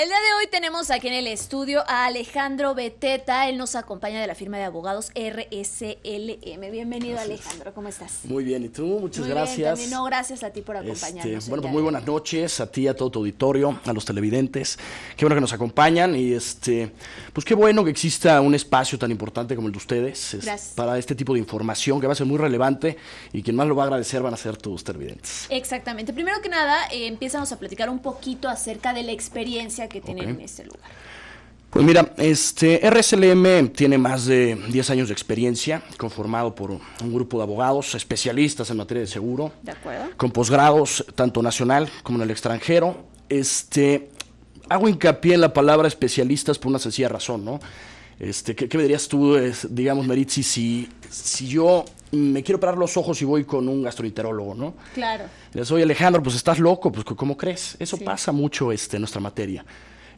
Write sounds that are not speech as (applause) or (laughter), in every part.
El día de hoy tenemos aquí en el estudio a Alejandro Beteta. Él nos acompaña de la firma de abogados RSLM. Bienvenido, Alejandro. ¿Cómo estás? Muy bien. ¿Y tú? Muchas gracias. no, gracias a ti por este, acompañarnos. bueno, muy buenas noches a ti, a todo tu auditorio, a los televidentes. Qué bueno que nos acompañan y este, pues qué bueno que exista un espacio tan importante como el de ustedes para este tipo de información que va a ser muy relevante y quien más lo va a agradecer van a ser tus televidentes. Exactamente. Primero que nada, eh, empiezamos a platicar un poquito acerca de la experiencia que tienen en este lugar? Pues mira, este RSLM tiene más de 10 años de experiencia, conformado por un grupo de abogados especialistas en materia de seguro, con posgrados tanto nacional como en el extranjero. Este, hago hincapié en la palabra especialistas por una sencilla razón, ¿no? Este, ¿qué, me dirías tú, digamos, Meritzi, si yo me quiero parar los ojos y voy con un gastroenterólogo, ¿no? Claro. Le soy Alejandro, pues estás loco, pues ¿cómo crees? Eso pasa mucho este, en nuestra materia.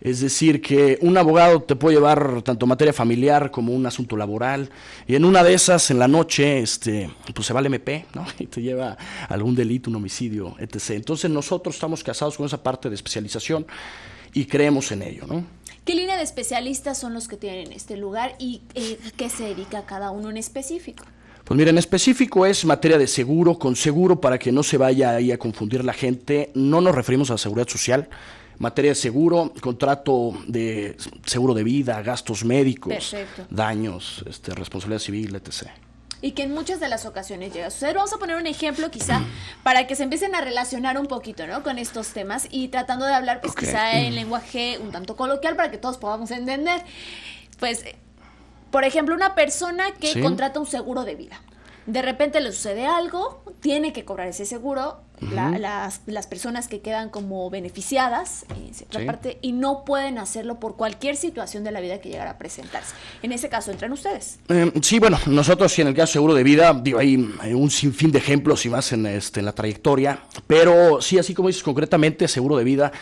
Es decir, que un abogado te puede llevar tanto materia familiar como un asunto laboral. Y en una de esas, en la noche, este, pues se va al MP, ¿no? (laughs) Y te lleva algún delito, un homicidio, etc. Entonces nosotros estamos casados con esa parte de especialización y creemos en ello, ¿no? ¿Qué línea de especialistas son los que tienen este lugar y eh, qué se dedica cada uno en específico? Pues mira, en específico es materia de seguro, con seguro para que no se vaya ahí a confundir la gente. No nos referimos a seguridad social, materia de seguro, contrato de seguro de vida, gastos médicos, daños, este, responsabilidad civil, etc. Y que en muchas de las ocasiones llega a suceder. Vamos a poner un ejemplo quizá (clears throat) para que se empiecen a relacionar un poquito, ¿no? Con estos temas y tratando de hablar pues quizá en (clears throat) lenguaje un tanto coloquial para que todos podamos entender. Pues por ejemplo, una persona que contrata un seguro de vida. De repente le sucede algo, tiene que cobrar ese seguro, las, las, personas que quedan como beneficiadas en eh, parte y no pueden hacerlo por cualquier situación de la vida que llegara a presentarse. En ese caso, ¿entran ustedes? Em, sí, bueno, nosotros en el caso seguro de vida, digo, hay, un sinfín de ejemplos y más en, este, en la trayectoria, pero sí, así como dices concretamente, seguro de vida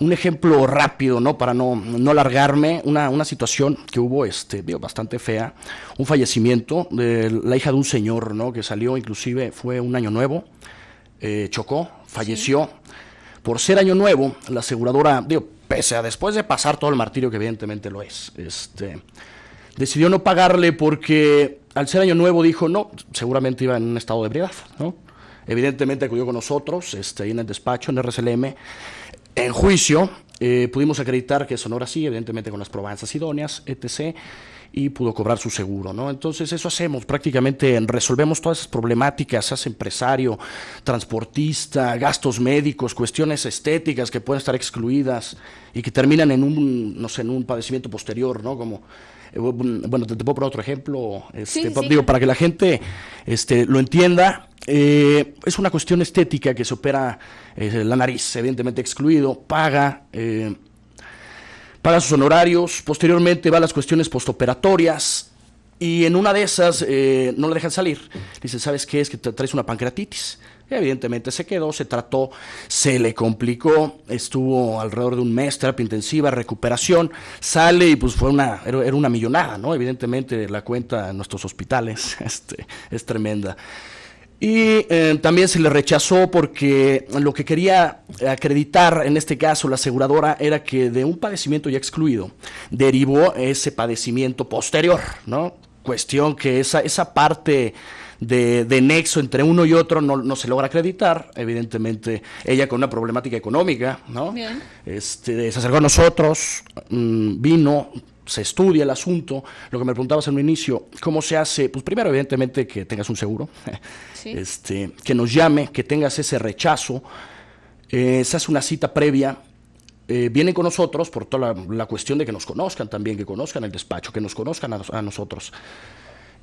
un ejemplo rápido, ¿no? Para no, no alargarme, una, situación que hubo, este, veo bastante fea, un fallecimiento de la hija de un señor, ¿no? Que salió, inclusive fue un año nuevo, eh, chocó, falleció. Por ser año nuevo, la aseguradora, digo, pese a después de pasar todo el martirio, que evidentemente lo es, este, decidió no pagarle porque al ser año nuevo dijo, no, seguramente iba en un estado de ebriedad, ¿no? Evidentemente acudió con nosotros, este, en el despacho, en RSLM en juicio, eh, pudimos acreditar que Sonora sí, evidentemente con las probanzas idóneas, etc., y pudo cobrar su seguro, ¿no? Entonces eso hacemos, prácticamente resolvemos todas esas problemáticas, seas empresario, transportista, gastos médicos, cuestiones estéticas que pueden estar excluidas y que terminan en un, no sé, en un padecimiento posterior, ¿no? Como eh, bueno, te, puedo poner otro ejemplo, este, digo, para que la gente este, lo entienda. Eh, es una cuestión estética que se opera eh, la nariz, evidentemente excluido, paga, sus honorarios, posteriormente va las cuestiones postoperatorias, y en una de esas eh, no le dejan salir. Dice, ¿sabes qué? Es que traes una pancreatitis. Y evidentemente se quedó, se trató, se le complicó, estuvo alrededor de un mes, terapia intensiva, recuperación, sale y pues fue una, era una millonada, ¿no? Evidentemente la cuenta en nuestros hospitales (laughs) este, es tremenda. Y eh, también se le rechazó porque lo que quería acreditar en este caso la aseguradora era que de un padecimiento ya excluido derivó ese padecimiento posterior, ¿no? Cuestión que esa, esa parte de, nexo entre uno y otro no, se logra acreditar, evidentemente ella con una problemática económica, ¿no? Bien. Este, se acercó a nosotros, mm, vino, se estudia el asunto. Lo que me preguntabas en un inicio, ¿cómo se hace? Pues primero, evidentemente, que tengas un seguro, (laughs) este, que nos llame, que tengas ese rechazo. esa eh, se hace una cita previa. Eh, vienen con nosotros por toda la, cuestión de que nos conozcan también, que conozcan el despacho, que nos conozcan a nosotros.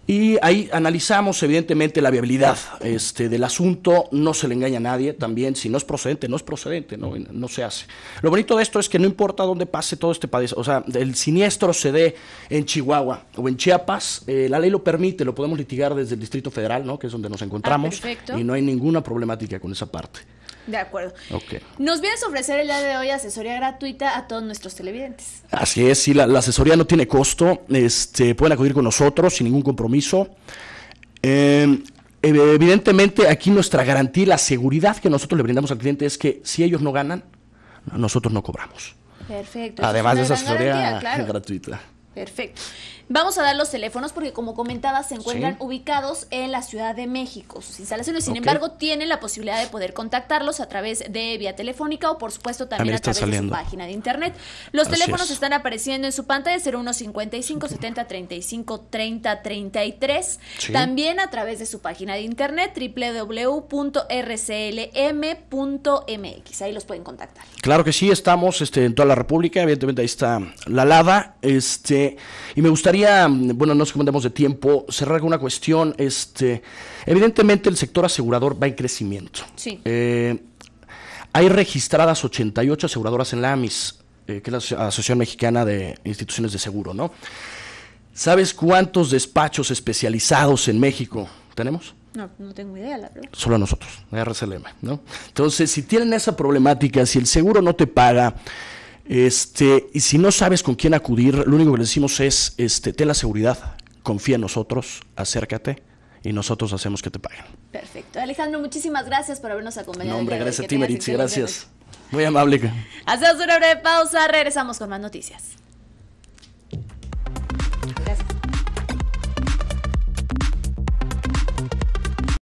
Y ahí analizamos evidentemente la viabilidad este, del asunto, no se le engaña a nadie también, si no es procedente, no es procedente, no, se hace. Lo bonito de esto es que no importa dónde pase todo este país, o sea, el siniestro se dé en Chihuahua o en Chiapas, eh, la ley lo permite, lo podemos litigar desde el Distrito Federal, ¿no? que es donde nos encontramos, ah, y no hay ninguna problemática con esa parte. De acuerdo. Nos vienes a ofrecer el día de hoy asesoría gratuita a todos nuestros televidentes. Así es, sí, la, asesoría no tiene costo. Este, pueden acudir con nosotros sin ningún compromiso. Em, evidentemente, aquí nuestra garantía la seguridad que nosotros le brindamos al cliente es que si ellos no ganan, nosotros no cobramos. Perfecto. Además de esa asesoría gratuita. Perfecto. Vamos a dar los teléfonos porque como comentaba se encuentran ubicados en la Ciudad de México. Sus instalaciones, sin embargo, tienen la posibilidad de poder contactarlos a través de vía telefónica o por supuesto también, a través de su página de internet. Los teléfonos están apareciendo en su pantalla 0155 70 35 30 33. También a través de su página de internet www.rclm.mx. Ahí los pueden contactar. Claro que sí, estamos este en toda la República, evidentemente ahí está la Lada, este y me gustaría, bueno, no sé cómo de tiempo, cerrar con una cuestión. Este, evidentemente el sector asegurador va en crecimiento. Sí. Eh, hay registradas 88 aseguradoras en la AMIS, eh, que es la Asociación Mexicana de Instituciones de Seguro, ¿no? ¿Sabes cuántos despachos especializados en México tenemos? No, no tengo idea, la verdad. Solo nosotros, RCLM. ¿no? Entonces, si tienen esa problemática, si el seguro no te paga, este, y si no sabes con quién acudir, lo único que le decimos es, este, ten la seguridad, confía en nosotros, acércate y nosotros hacemos que te paguen. Perfecto. Alejandro, muchísimas gracias por habernos acompañado. No, hombre, gracias a ti, Meritzi, gracias. Muy amable. Hacemos una breve pausa, regresamos con más noticias.